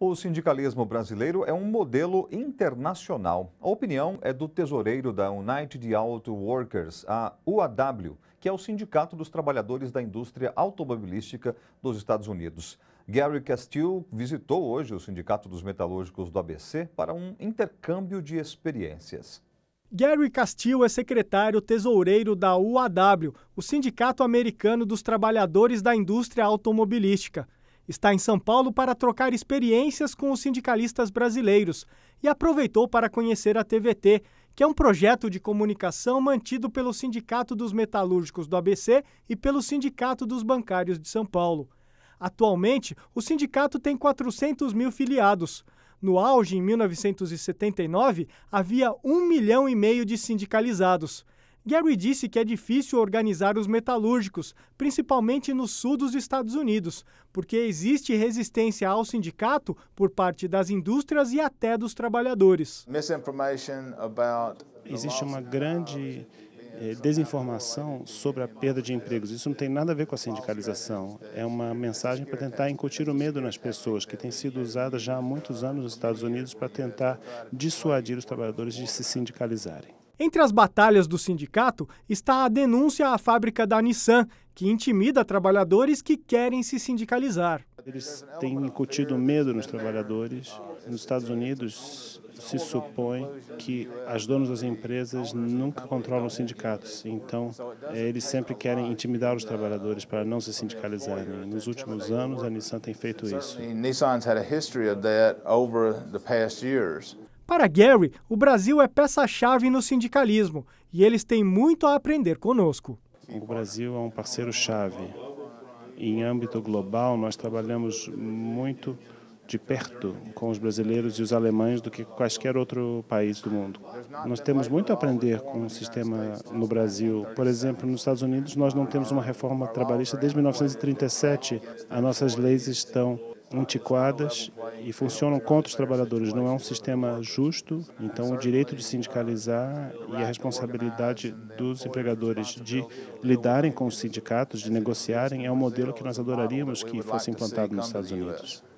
O sindicalismo brasileiro é um modelo internacional. A opinião é do tesoureiro da United Auto Workers, a UAW, que é o Sindicato dos Trabalhadores da Indústria Automobilística dos Estados Unidos. Gary Castile visitou hoje o Sindicato dos Metalúrgicos do ABC para um intercâmbio de experiências. Gary Castillo é secretário tesoureiro da UAW, o Sindicato Americano dos Trabalhadores da Indústria Automobilística está em São Paulo para trocar experiências com os sindicalistas brasileiros e aproveitou para conhecer a TVT, que é um projeto de comunicação mantido pelo Sindicato dos Metalúrgicos do ABC e pelo Sindicato dos Bancários de São Paulo. Atualmente, o sindicato tem 400 mil filiados. No auge, em 1979, havia um milhão e meio de sindicalizados. Gary disse que é difícil organizar os metalúrgicos, principalmente no sul dos Estados Unidos, porque existe resistência ao sindicato por parte das indústrias e até dos trabalhadores. Existe uma grande eh, desinformação sobre a perda de empregos. Isso não tem nada a ver com a sindicalização. É uma mensagem para tentar incutir o medo nas pessoas, que tem sido usada já há muitos anos nos Estados Unidos para tentar dissuadir os trabalhadores de se sindicalizarem. Entre as batalhas do sindicato está a denúncia à fábrica da Nissan, que intimida trabalhadores que querem se sindicalizar. Eles têm incutido medo nos trabalhadores. Nos Estados Unidos se supõe que as donas das empresas nunca controlam os sindicatos, então é, eles sempre querem intimidar os trabalhadores para não se sindicalizarem. Nos últimos anos a Nissan tem feito isso. a history of that over the para Gary, o Brasil é peça-chave no sindicalismo e eles têm muito a aprender conosco. O Brasil é um parceiro-chave. Em âmbito global, nós trabalhamos muito de perto com os brasileiros e os alemães do que quaisquer outro país do mundo. Nós temos muito a aprender com o sistema no Brasil. Por exemplo, nos Estados Unidos, nós não temos uma reforma trabalhista desde 1937. As nossas leis estão antiquadas e funcionam contra os trabalhadores. Não é um sistema justo, então o direito de sindicalizar e a responsabilidade dos empregadores de lidarem com os sindicatos, de negociarem, é um modelo que nós adoraríamos que fosse implantado nos Estados Unidos.